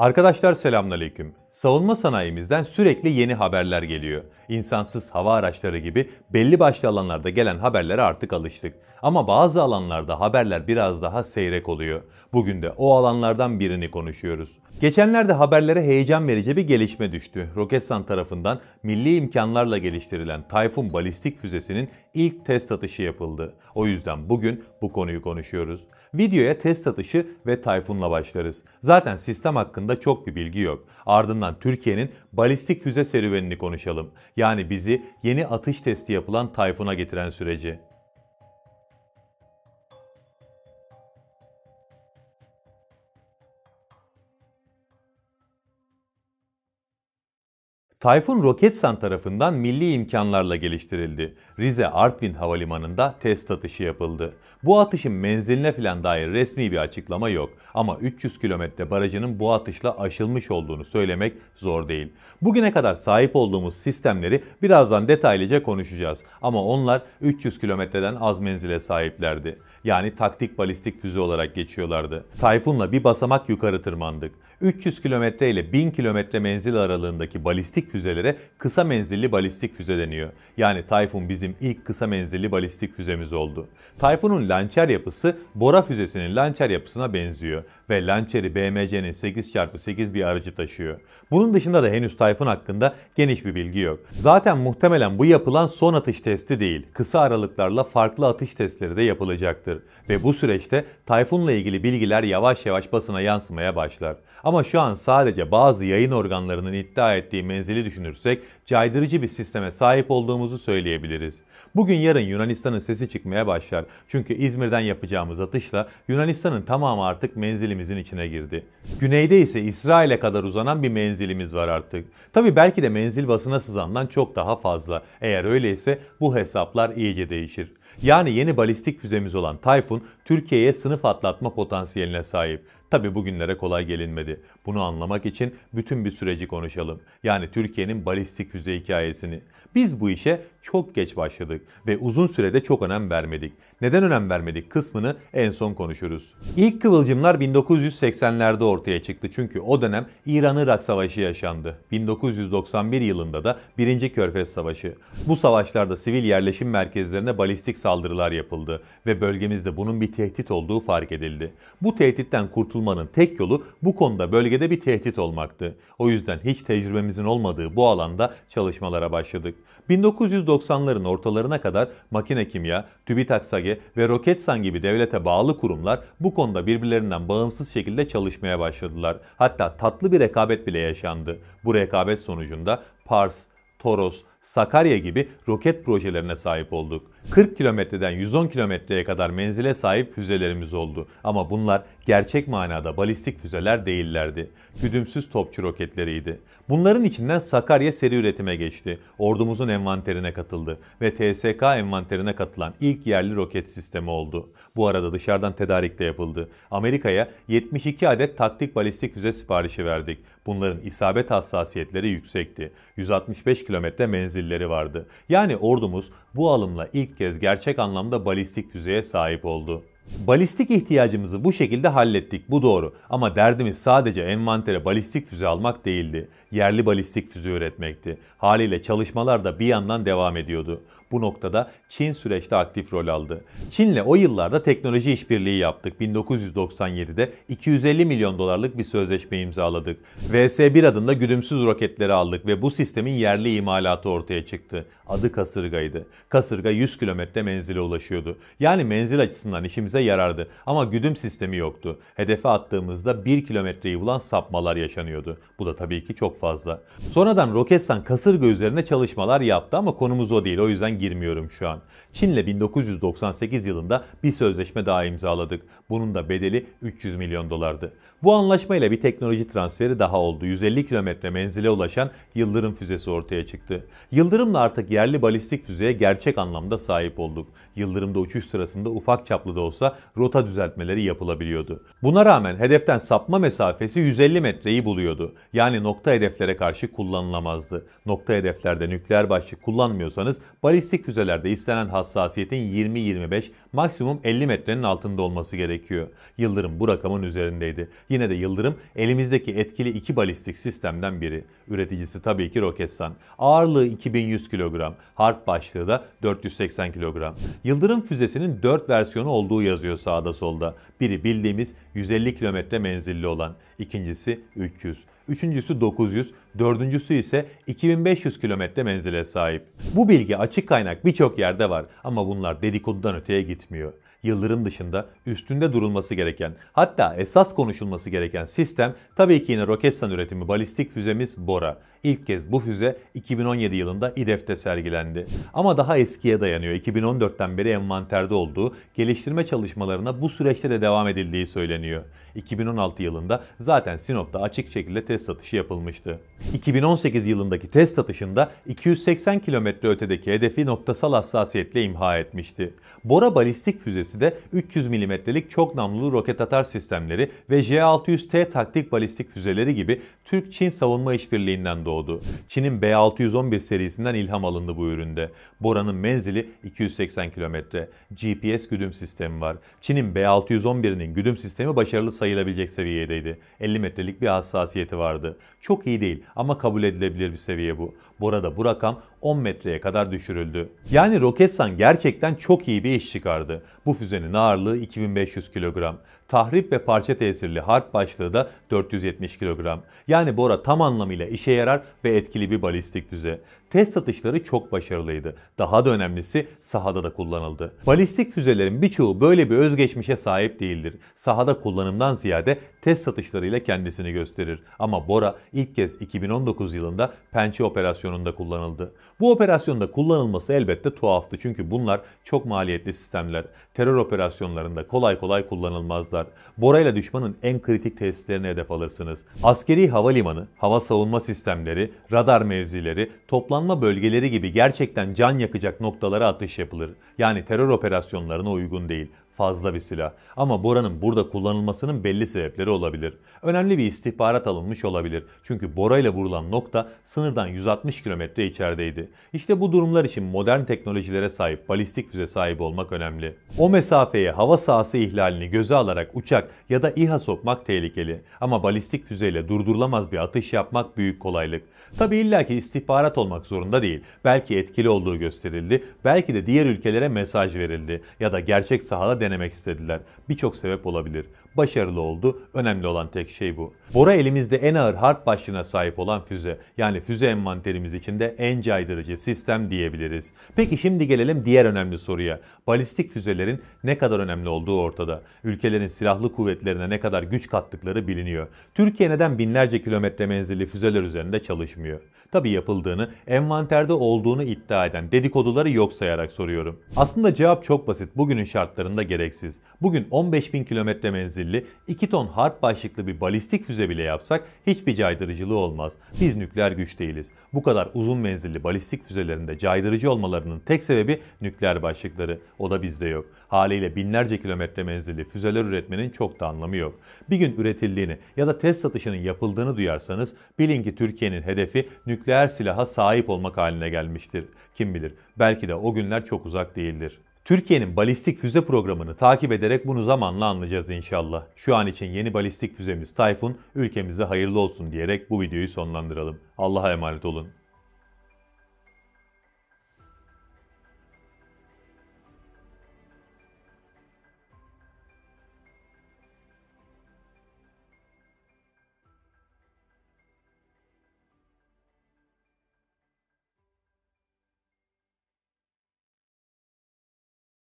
Arkadaşlar selamünaleyküm. Savunma sanayimizden sürekli yeni haberler geliyor. İnsansız hava araçları gibi belli başlı alanlarda gelen haberlere artık alıştık. Ama bazı alanlarda haberler biraz daha seyrek oluyor. Bugün de o alanlardan birini konuşuyoruz. Geçenlerde haberlere heyecan verici bir gelişme düştü. Roketsan tarafından milli imkanlarla geliştirilen Tayfun balistik füzesinin ilk test atışı yapıldı. O yüzden bugün bu konuyu konuşuyoruz. Videoya test atışı ve Tayfun'la başlarız. Zaten sistem hakkında çok bir bilgi yok. Ardından planlanan Türkiye'nin balistik füze serüvenini konuşalım. Yani bizi yeni atış testi yapılan Tayfun'a getiren süreci. Tayfun Roketsan tarafından milli imkanlarla geliştirildi. Rize Artvin Havalimanı'nda test atışı yapıldı. Bu atışın menziline filan dair resmi bir açıklama yok. Ama 300 kilometre barajının bu atışla aşılmış olduğunu söylemek zor değil. Bugüne kadar sahip olduğumuz sistemleri birazdan detaylıca konuşacağız. Ama onlar 300 kilometreden az menzile sahiplerdi. Yani taktik balistik füze olarak geçiyorlardı. Tayfun'la bir basamak yukarı tırmandık. 300 kilometre ile 1000 kilometre menzil aralığındaki balistik füzelere kısa menzilli balistik füze deniyor. Yani Tayfun bizim ilk kısa menzilli balistik füzemiz oldu. Tayfun'un lançer yapısı Bora füzesinin lançer yapısına benziyor ve lançeri BMC'nin 8x8 bir aracı taşıyor. Bunun dışında da henüz Tayfun hakkında geniş bir bilgi yok. Zaten muhtemelen bu yapılan son atış testi değil, kısa aralıklarla farklı atış testleri de yapılacaktır. Ve bu süreçte Tayfun'la ilgili bilgiler yavaş yavaş basına yansımaya başlar. Ama şu an sadece bazı yayın organlarının iddia ettiği menzili düşünürsek caydırıcı bir sisteme sahip olduğumuzu söyleyebiliriz. Bugün yarın Yunanistan'ın sesi çıkmaya başlar. Çünkü İzmir'den yapacağımız atışla Yunanistan'ın tamamı artık menzilimizin içine girdi. Güneyde ise İsrail'e kadar uzanan bir menzilimiz var artık. Tabi belki de menzil basına sızandan çok daha fazla. Eğer öyleyse bu hesaplar iyice değişir. Yani yeni balistik füzemiz olan Tayfun, Türkiye'ye sınıf atlatma potansiyeline sahip. Tabi bugünlere kolay gelinmedi. Bunu anlamak için bütün bir süreci konuşalım. Yani Türkiye'nin balistik füze hikayesini. Biz bu işe çok geç başladık ve uzun sürede çok önem vermedik. Neden önem vermedik kısmını en son konuşuruz. İlk kıvılcımlar 1980'lerde ortaya çıktı çünkü o dönem İran-Irak Savaşı yaşandı. 1991 yılında da 1. Körfez Savaşı. Bu savaşlarda sivil yerleşim merkezlerine balistik saldırılar yapıldı ve bölgemizde bunun bir tehdit olduğu fark edildi. Bu tehditten kurtulmanın tek yolu bu konuda bölgede bir tehdit olmaktı. O yüzden hiç tecrübemizin olmadığı bu alanda çalışmalara başladık. 1990 1990'ların ortalarına kadar Makine Kimya, TÜBİTAK SAGE ve Roketsan gibi devlete bağlı kurumlar bu konuda birbirlerinden bağımsız şekilde çalışmaya başladılar. Hatta tatlı bir rekabet bile yaşandı. Bu rekabet sonucunda Pars, Toros, Sakarya gibi roket projelerine sahip olduk. 40 kilometreden 110 kilometreye kadar menzile sahip füzelerimiz oldu. Ama bunlar gerçek manada balistik füzeler değillerdi. Güdümsüz topçu roketleriydi. Bunların içinden Sakarya seri üretime geçti. Ordumuzun envanterine katıldı ve TSK envanterine katılan ilk yerli roket sistemi oldu. Bu arada dışarıdan tedarik de yapıldı. Amerika'ya 72 adet taktik balistik füze siparişi verdik. Bunların isabet hassasiyetleri yüksekti. 165 kilometre menzilleri vardı. Yani ordumuz bu alımla ilk ilk kez gerçek anlamda balistik füzeye sahip oldu. Balistik ihtiyacımızı bu şekilde hallettik, bu doğru. Ama derdimiz sadece envantere balistik füze almak değildi. Yerli balistik füze üretmekti. Haliyle çalışmalar da bir yandan devam ediyordu. Bu noktada Çin süreçte aktif rol aldı. Çin'le o yıllarda teknoloji işbirliği yaptık. 1997'de 250 milyon dolarlık bir sözleşme imzaladık. VS-1 adında güdümsüz roketleri aldık ve bu sistemin yerli imalatı ortaya çıktı. Adı kasırgaydı. Kasırga 100 kilometre menzile ulaşıyordu. Yani menzil açısından işimize yarardı ama güdüm sistemi yoktu. Hedefe attığımızda 1 kilometreyi bulan sapmalar yaşanıyordu. Bu da tabii ki çok fazla. Sonradan Roketsan kasırga üzerine çalışmalar yaptı ama konumuz o değil. O yüzden girmiyorum şu an. Çin'le 1998 yılında bir sözleşme daha imzaladık. Bunun da bedeli 300 milyon dolardı. Bu anlaşmayla bir teknoloji transferi daha oldu. 150 kilometre menzile ulaşan Yıldırım füzesi ortaya çıktı. Yıldırım'la artık yerli balistik füzeye gerçek anlamda sahip olduk. Yıldırım'da uçuş sırasında ufak çaplı da olsa rota düzeltmeleri yapılabiliyordu. Buna rağmen hedeften sapma mesafesi 150 metreyi buluyordu. Yani nokta hedeflere karşı kullanılamazdı. Nokta hedeflerde nükleer başlık kullanmıyorsanız balistik Balistik füzelerde istenen hassasiyetin 20-25 maksimum 50 metrenin altında olması gerekiyor. Yıldırım bu rakamın üzerindeydi. Yine de Yıldırım elimizdeki etkili iki balistik sistemden biri. Üreticisi tabii ki Roketsan. Ağırlığı 2100 kilogram. Harp başlığı da 480 kilogram. Yıldırım füzesinin 4 versiyonu olduğu yazıyor sağda solda. Biri bildiğimiz 150 kilometre menzilli olan. ikincisi 300 üçüncüsü 900, dördüncüsü ise 2500 kilometre menzile sahip. Bu bilgi açık kaynak birçok yerde var ama bunlar dedikodudan öteye gitmiyor. Yıldırım dışında üstünde durulması gereken hatta esas konuşulması gereken sistem tabii ki yine Roketsan üretimi balistik füzemiz Bora. İlk kez bu füze 2017 yılında İDEF'te sergilendi. Ama daha eskiye dayanıyor. 2014'ten beri envanterde olduğu, geliştirme çalışmalarına bu süreçte de devam edildiği söyleniyor. 2016 yılında zaten Sinop'ta açık şekilde test satışı yapılmıştı. 2018 yılındaki test atışında 280 kilometre ötedeki hedefi noktasal hassasiyetle imha etmişti. Bora balistik füzesi de 300 milimetrelik çok namlulu roket atar sistemleri ve J-600T taktik balistik füzeleri gibi Türk-Çin savunma işbirliğinden doğdu doğdu. Çin'in B611 serisinden ilham alındı bu üründe. Bora'nın menzili 280 kilometre. GPS güdüm sistemi var. Çin'in B611'inin güdüm sistemi başarılı sayılabilecek seviyedeydi. 50 metrelik bir hassasiyeti vardı. Çok iyi değil ama kabul edilebilir bir seviye bu. Bora'da bu rakam 10 metreye kadar düşürüldü. Yani Roketsan gerçekten çok iyi bir iş çıkardı. Bu füzenin ağırlığı 2500 kilogram. Tahrip ve parça tesirli harp başlığı da 470 kilogram. Yani Bora tam anlamıyla işe yarar ve etkili bir balistik füze test atışları çok başarılıydı. Daha da önemlisi sahada da kullanıldı. Balistik füzelerin birçoğu böyle bir özgeçmişe sahip değildir. Sahada kullanımdan ziyade test satışlarıyla kendisini gösterir. Ama Bora ilk kez 2019 yılında Pençe operasyonunda kullanıldı. Bu operasyonda kullanılması elbette tuhaftı çünkü bunlar çok maliyetli sistemler. Terör operasyonlarında kolay kolay kullanılmazlar. Bora ile düşmanın en kritik tesislerine hedef alırsınız. Askeri havalimanı, hava savunma sistemleri, radar mevzileri, toplam konaklanma bölgeleri gibi gerçekten can yakacak noktalara atış yapılır. Yani terör operasyonlarına uygun değil fazla bir silah. Ama Bora'nın burada kullanılmasının belli sebepleri olabilir. Önemli bir istihbarat alınmış olabilir. Çünkü Bora ile vurulan nokta sınırdan 160 kilometre içerideydi. İşte bu durumlar için modern teknolojilere sahip balistik füze sahibi olmak önemli. O mesafeye hava sahası ihlalini göze alarak uçak ya da İHA sokmak tehlikeli. Ama balistik füzeyle durdurulamaz bir atış yapmak büyük kolaylık. Tabi illaki istihbarat olmak zorunda değil. Belki etkili olduğu gösterildi. Belki de diğer ülkelere mesaj verildi. Ya da gerçek sahada denetildi denemek istediler. Birçok sebep olabilir başarılı oldu. Önemli olan tek şey bu. Bora elimizde en ağır harp başlığına sahip olan füze. Yani füze envanterimiz içinde en caydırıcı sistem diyebiliriz. Peki şimdi gelelim diğer önemli soruya. Balistik füzelerin ne kadar önemli olduğu ortada. Ülkelerin silahlı kuvvetlerine ne kadar güç kattıkları biliniyor. Türkiye neden binlerce kilometre menzilli füzeler üzerinde çalışmıyor? Tabi yapıldığını, envanterde olduğunu iddia eden dedikoduları yok sayarak soruyorum. Aslında cevap çok basit. Bugünün şartlarında gereksiz. Bugün 15 bin kilometre menzilli menzilli 2 ton harp başlıklı bir balistik füze bile yapsak hiçbir caydırıcılığı olmaz. Biz nükleer güç değiliz. Bu kadar uzun menzilli balistik füzelerinde caydırıcı olmalarının tek sebebi nükleer başlıkları. O da bizde yok. Haliyle binlerce kilometre menzilli füzeler üretmenin çok da anlamı yok. Bir gün üretildiğini ya da test satışının yapıldığını duyarsanız bilin ki Türkiye'nin hedefi nükleer silaha sahip olmak haline gelmiştir. Kim bilir belki de o günler çok uzak değildir. Türkiye'nin balistik füze programını takip ederek bunu zamanla anlayacağız inşallah. Şu an için yeni balistik füzemiz Tayfun ülkemize hayırlı olsun diyerek bu videoyu sonlandıralım. Allah'a emanet olun.